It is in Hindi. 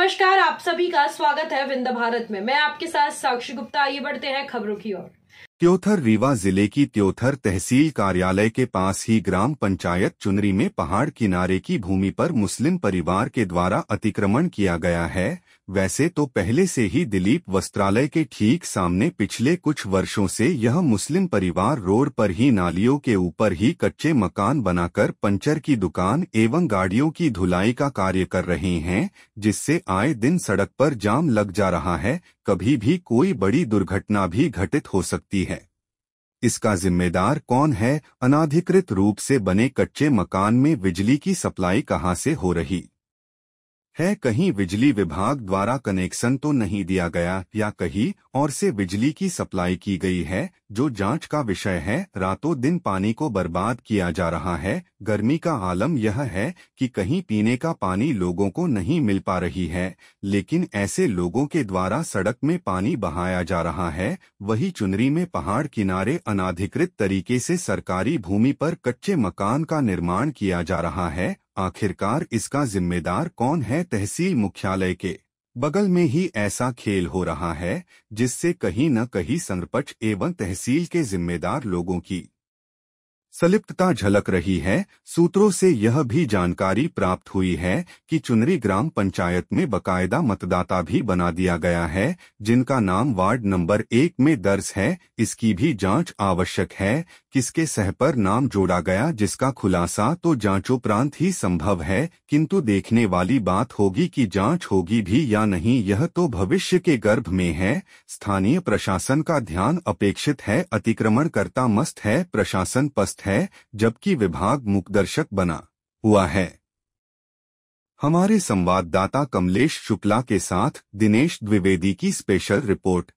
नमस्कार आप सभी का स्वागत है विंध्य भारत में मैं आपके साथ साक्षी गुप्ता आइए बढ़ते हैं खबरों की ओर त्योथर रीवा जिले की त्योथर तहसील कार्यालय के पास ही ग्राम पंचायत चुनरी में पहाड़ किनारे की भूमि पर मुस्लिम परिवार के द्वारा अतिक्रमण किया गया है वैसे तो पहले से ही दिलीप वस्त्रालय के ठीक सामने पिछले कुछ वर्षों से यह मुस्लिम परिवार रोड पर ही नालियों के ऊपर ही कच्चे मकान बनाकर पंचर की दुकान एवं गाड़ियों की धुलाई का कार्य कर रहे हैं जिससे आए दिन सड़क पर जाम लग जा रहा है कभी भी कोई बड़ी दुर्घटना भी घटित हो सकती है इसका जिम्मेदार कौन है अनाधिकृत रूप से बने कच्चे मकान में बिजली की सप्लाई कहाँ से हो रही है कहीं बिजली विभाग द्वारा कनेक्शन तो नहीं दिया गया या कहीं और से बिजली की सप्लाई की गई है जो जांच का विषय है रातों दिन पानी को बर्बाद किया जा रहा है गर्मी का आलम यह है कि कहीं पीने का पानी लोगों को नहीं मिल पा रही है लेकिन ऐसे लोगों के द्वारा सड़क में पानी बहाया जा रहा है वही चुनरी में पहाड़ किनारे अनाधिकृत तरीके से सरकारी भूमि पर कच्चे मकान का निर्माण किया जा रहा है आखिरकार इसका जिम्मेदार कौन है तहसील मुख्यालय के बगल में ही ऐसा खेल हो रहा है जिससे कहीं न कहीं संरपट एवं तहसील के जिम्मेदार लोगों की सलिप्तता झलक रही है सूत्रों से यह भी जानकारी प्राप्त हुई है कि चुनरी ग्राम पंचायत में बकायदा मतदाता भी बना दिया गया है जिनका नाम वार्ड नंबर एक में दर्ज है इसकी भी जांच आवश्यक है किसके सह पर नाम जोड़ा गया जिसका खुलासा तो जांचोपरांत ही संभव है किंतु देखने वाली बात होगी कि जांच होगी भी या नहीं यह तो भविष्य के गर्भ में है स्थानीय प्रशासन का ध्यान अपेक्षित है अतिक्रमणकर्ता मस्त है प्रशासन पस्त स्पष्ट है जबकि विभाग मुखदर्शक बना हुआ है हमारे संवाददाता कमलेश शुक्ला के साथ दिनेश द्विवेदी की स्पेशल रिपोर्ट